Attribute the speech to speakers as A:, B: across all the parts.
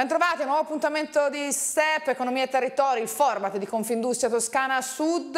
A: Bentrovati a nuovo appuntamento di STEP, Economia e Territori, il format di Confindustria Toscana Sud.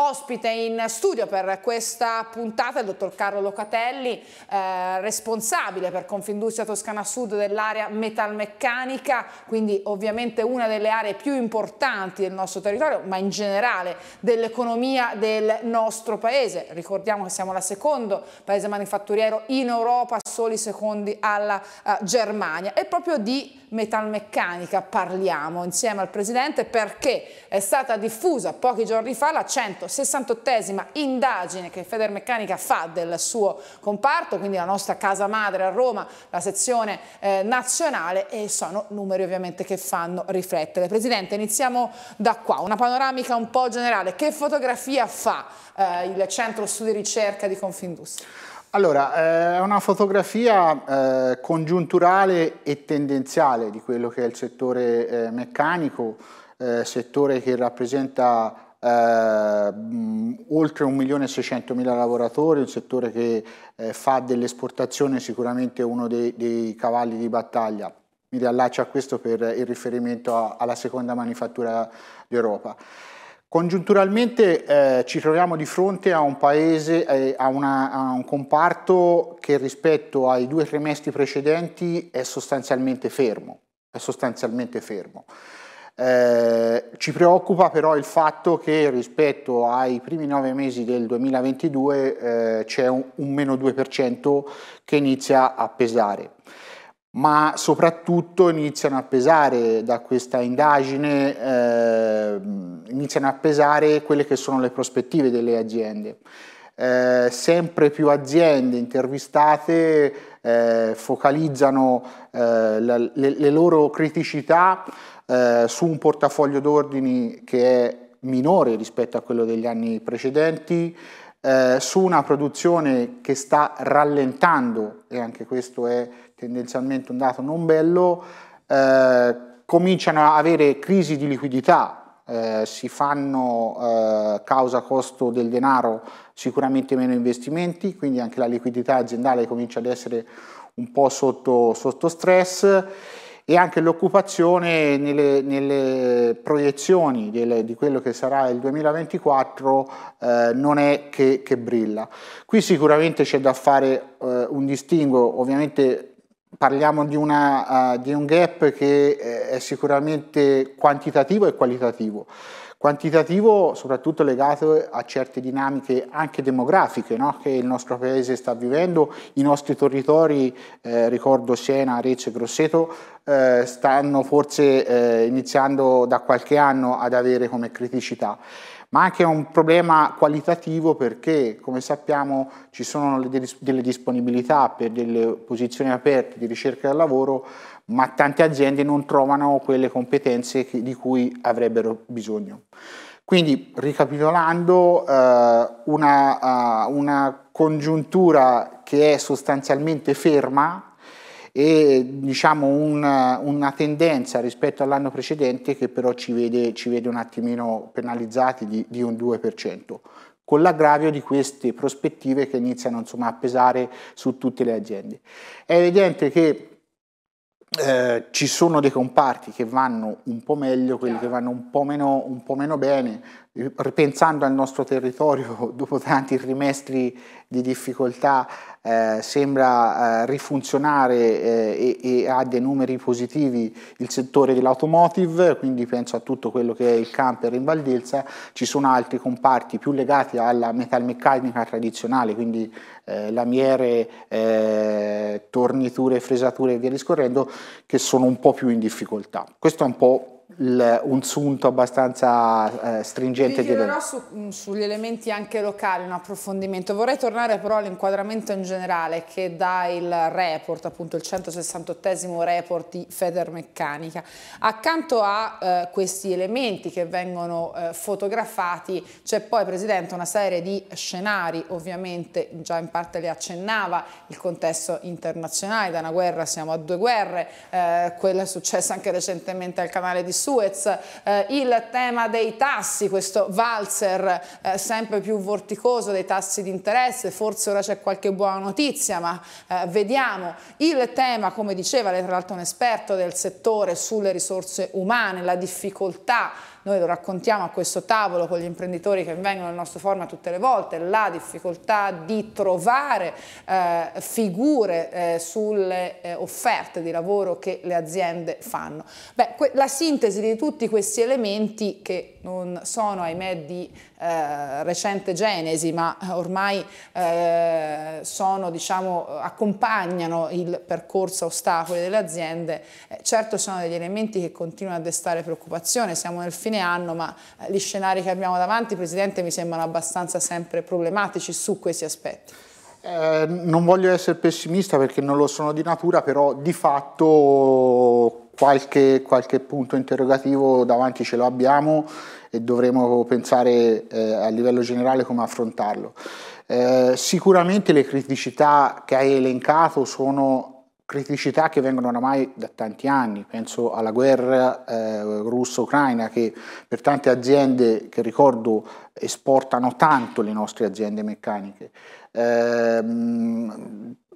A: Ospite in studio per questa puntata il dottor Carlo Locatelli, eh, responsabile per Confindustria Toscana Sud dell'area metalmeccanica, quindi ovviamente una delle aree più importanti del nostro territorio, ma in generale dell'economia del nostro paese. Ricordiamo che siamo la secondo paese manifatturiero in Europa, soli secondi alla eh, Germania. E proprio di metalmeccanica Metalmeccanica parliamo insieme al Presidente perché è stata diffusa pochi giorni fa la 168esima indagine che Federmeccanica fa del suo comparto, quindi la nostra casa madre a Roma, la sezione eh, nazionale e sono numeri ovviamente che fanno riflettere. Presidente iniziamo da qua, una panoramica un po' generale, che fotografia fa eh, il Centro Studi Ricerca di Confindustria?
B: Allora, eh, è una fotografia eh, congiunturale e tendenziale di quello che è il settore eh, meccanico, settore che rappresenta eh, oltre 1.600.000 lavoratori, un settore che eh, fa dell'esportazione sicuramente uno dei, dei, cavalli di battaglia. Mi riallaccio a questo per il riferimento a, alla seconda manifattura d'Europa. Congiunturalmente eh, ci troviamo di fronte a un paese, eh, a, una, a, un comparto che rispetto ai due trimestri precedenti è sostanzialmente fermo. È sostanzialmente fermo. Eh, ci preoccupa però il fatto che rispetto ai primi nove mesi del 2022 eh, c'è un, un meno 2% che inizia a pesare ma soprattutto iniziano a pesare da questa indagine, eh, iniziano a pesare quelle che sono le prospettive delle aziende. Eh, sempre più aziende intervistate eh, focalizzano eh, la, le, le, loro criticità eh, su un portafoglio d'ordini che è minore rispetto a quello degli anni precedenti, eh, su una produzione che sta rallentando, e anche questo è tendenzialmente un dato non bello, eh, cominciano a avere crisi di liquidità, eh, si fanno eh, causa costo del denaro sicuramente meno investimenti, quindi anche la liquidità aziendale comincia ad essere un po' sotto, sotto stress e anche l'occupazione nelle, nelle proiezioni delle, di quello che sarà il 2024 eh, non è che, che, brilla. Qui sicuramente c'è da fare eh, un distinguo, ovviamente parliamo di, una, uh, di un gap che eh, è sicuramente quantitativo e qualitativo. Quantitativo soprattutto legato a certe dinamiche anche demografiche no? che il nostro paese sta vivendo, i nostri territori, eh, ricordo Siena, Arezzo e Grosseto, eh, stanno forse eh, iniziando da qualche anno ad avere come criticità ma anche un problema qualitativo perché, come sappiamo, ci sono delle disponibilità per delle posizioni aperte di ricerca del lavoro, ma tante aziende non trovano quelle competenze di cui avrebbero bisogno. Quindi, ricapitolando, eh, una, eh, una congiuntura che è sostanzialmente ferma, e diciamo una, una tendenza rispetto all'anno precedente che però ci vede, ci vede un attimino penalizzati di, di un 2% con l'aggravio di queste prospettive che iniziano insomma, a pesare su tutte le aziende. È evidente che eh, ci sono dei comparti che vanno un po' meglio, quelli che vanno un po' meno, un po meno bene, ripensando al nostro territorio dopo tanti trimestri di difficoltà eh, sembra eh, rifunzionare eh, e, e, ha dei numeri positivi il settore dell'automotive, quindi penso a tutto quello che è il camper in Valdelsa, ci sono altri comparti più legati alla metalmeccanica tradizionale, quindi eh, lamiere, eh, torniture, fresature e via discorrendo, che sono un po' più in difficoltà. Questo è un po' un sunto abbastanza eh, stringente. Ti
A: su, mm, sugli elementi anche locali, un approfondimento. Vorrei tornare però all'inquadramento in generale che dà il report, appunto il 168 report di Federmeccanica. Accanto a eh, questi elementi che vengono eh, fotografati c'è poi, Presidente, una serie di scenari, ovviamente già in parte le accennava, il contesto internazionale, da una guerra siamo a due guerre, eh, quella successa anche recentemente al canale di Suez, eh, il tema dei tassi, questo valzer eh, sempre più vorticoso dei tassi di interesse, forse ora c'è qualche buona notizia, ma eh, vediamo. Il tema, come diceva lei tra l'altro un esperto del settore, sulle risorse umane, la difficoltà noi lo raccontiamo a questo tavolo con gli imprenditori che vengono al nostro format tutte le volte, la difficoltà di trovare eh, figure eh, sulle eh, offerte di lavoro che le aziende fanno. Beh, la sintesi di tutti questi elementi che non sono ahimè di eh, recente genesi ma ormai eh, sono, diciamo, accompagnano il percorso ostacoli delle aziende, eh, certo sono degli elementi che continuano a destare preoccupazione, siamo nel fine fine anno, ma eh, gli scenari che abbiamo davanti, Presidente, mi sembrano abbastanza sempre problematici su questi aspetti.
B: Eh, non voglio essere pessimista perché non lo sono di natura, però di fatto qualche, qualche punto interrogativo davanti ce lo abbiamo e dovremo pensare eh, a livello generale come affrontarlo. Eh, sicuramente le criticità che hai elencato sono criticità che vengono oramai da tanti anni, penso alla guerra eh, russo-ucraina che per tante aziende che ricordo esportano tanto le nostre aziende meccaniche, eh,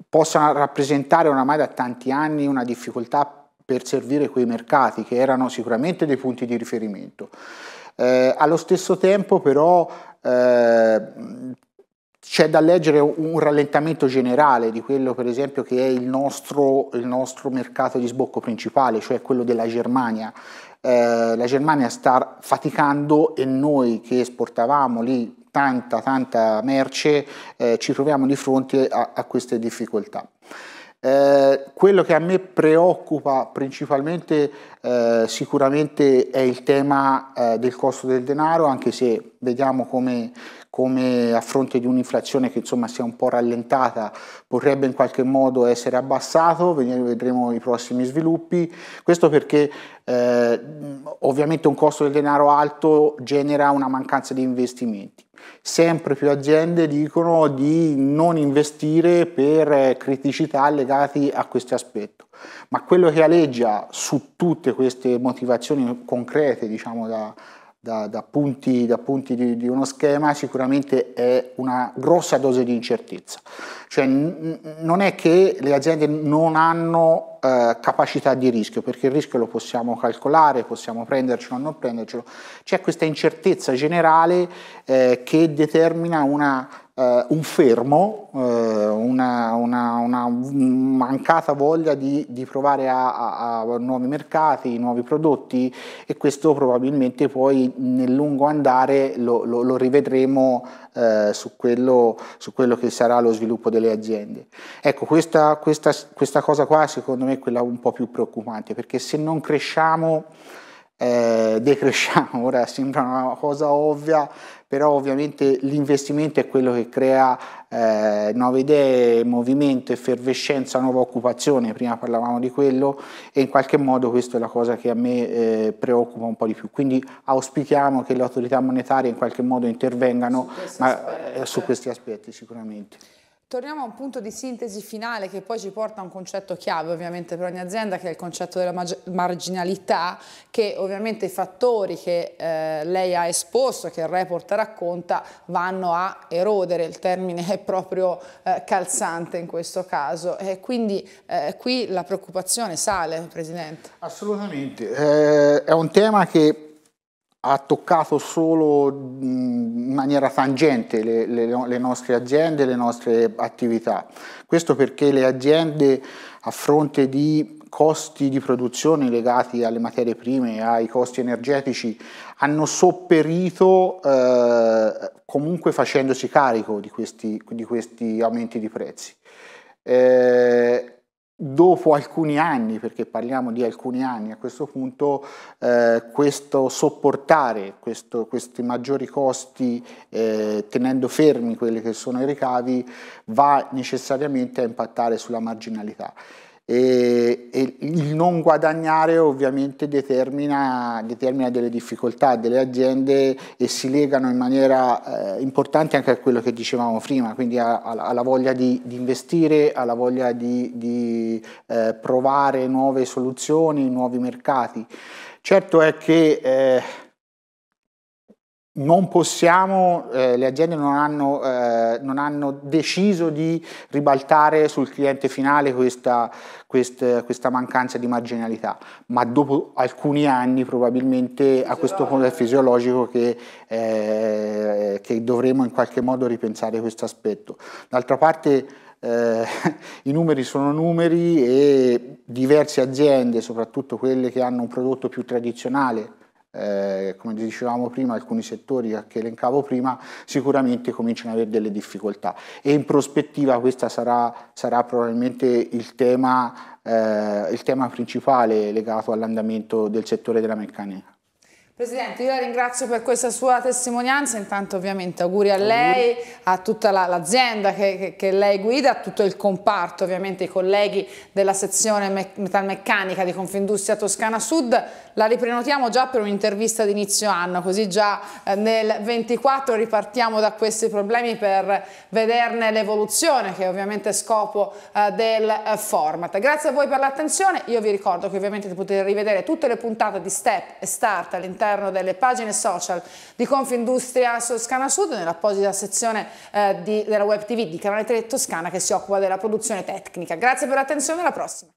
B: possano rappresentare oramai da tanti anni una difficoltà per servire quei mercati che erano sicuramente dei punti di riferimento. Eh, allo stesso tempo però eh, c'è da leggere un rallentamento generale di quello per esempio che è il nostro, il nostro mercato di sbocco principale, cioè quello della Germania. Eh, la Germania sta faticando e noi che esportavamo lì tanta, tanta merce eh, ci troviamo di fronte a, a queste difficoltà. Eh, quello che a me preoccupa principalmente eh, sicuramente è il tema eh, del costo del denaro, anche se vediamo come, come a fronte di un'inflazione che insomma è un po' rallentata potrebbe in qualche modo essere abbassato, vedremo i prossimi sviluppi. Questo perché eh, ovviamente un costo del denaro alto genera una mancanza di investimenti. Sempre più aziende dicono di non investire per eh, criticità legate a questo aspetto, ma quello che aleggia su tutte queste motivazioni concrete diciamo, da, da, da punti, da punti di, di, uno schema sicuramente è una grossa dose di incertezza. Cioè, non è che le aziende non hanno eh, capacità di rischio, perché il rischio lo possiamo calcolare, possiamo prendercelo o non prendercelo, c'è questa incertezza generale eh, che determina una eh, un fermo, eh, una, una, una, mancata voglia di, di provare a, a, a, nuovi mercati, nuovi prodotti e questo probabilmente poi nel lungo andare lo, lo, lo rivedremo eh, su, quello, su, quello, che sarà lo sviluppo delle aziende. Ecco, questa, questa, questa cosa qua secondo me è quella un po' più preoccupante perché se non cresciamo... Eh, decresciamo, ora sembra una cosa ovvia, però ovviamente l'investimento è quello che crea eh, nuove idee, movimento, effervescenza, nuova occupazione, prima parlavamo di quello e in qualche modo questa è la cosa che a me eh, preoccupa un po' di più. Quindi auspichiamo che le autorità monetarie in qualche modo intervengano su ma, aspetti, eh, su questi aspetti sicuramente.
A: Torniamo a un punto di sintesi finale che poi ci porta a un concetto chiave ovviamente per ogni azienda che è il concetto della marginalità che ovviamente i fattori che eh, lei ha esposto, che il report racconta, vanno a erodere, il termine è proprio eh, calzante in questo caso e quindi eh, qui la preoccupazione sale Presidente.
B: Assolutamente, eh, è un tema che ha toccato solo in maniera tangente le, le, le, nostre aziende, le nostre attività. Questo perché le aziende a fronte di costi di produzione legati alle materie prime e ai costi energetici hanno sopperito eh, comunque facendosi carico di questi, di questi, aumenti di prezzi. Eh, dopo alcuni anni, perché parliamo di alcuni anni a questo punto, eh, questo sopportare questo, questi maggiori costi eh, tenendo fermi quelli che sono i ricavi va necessariamente a impattare sulla marginalità. E, e, il non guadagnare ovviamente determina, determina, delle difficoltà delle aziende e si legano in maniera eh, importante anche a quello che dicevamo prima, quindi alla voglia di, di, investire, alla voglia di, di eh, provare nuove soluzioni, nuovi mercati. Certo è che eh, non possiamo, eh, le aziende non hanno, eh, non hanno, deciso di ribaltare sul cliente finale questa, questa, questa, mancanza di marginalità, ma dopo alcuni anni probabilmente a questo punto è fisiologico che, eh, che dovremo in qualche modo ripensare questo aspetto. D'altra parte eh, i numeri sono numeri e diverse aziende, soprattutto quelle che hanno un prodotto più tradizionale, eh, come dicevamo prima, alcuni settori che elencavo prima, sicuramente cominciano ad avere delle difficoltà e in prospettiva questo sarà, sarà, probabilmente il tema, eh, il tema principale legato all'andamento del settore della meccanica.
A: Presidente, io la ringrazio per questa sua testimonianza, intanto ovviamente auguri a lei, a tutta l'azienda la, che, che, che, lei guida, a tutto il comparto, ovviamente i colleghi della sezione me metalmeccanica di Confindustria Toscana Sud, la riprenotiamo già per un'intervista d'inizio anno, così già eh, nel 24 ripartiamo da questi problemi per vederne l'evoluzione che è ovviamente scopo eh, del eh, format. Grazie a voi per l'attenzione, io vi ricordo che ovviamente potete rivedere tutte le puntate di Step e Start all'interno all'interno delle pagine social di Confindustria Toscana Sud nell'apposita sezione eh, di, della web tv di Canale 3 Toscana che si occupa della produzione tecnica. Grazie per l'attenzione, alla prossima!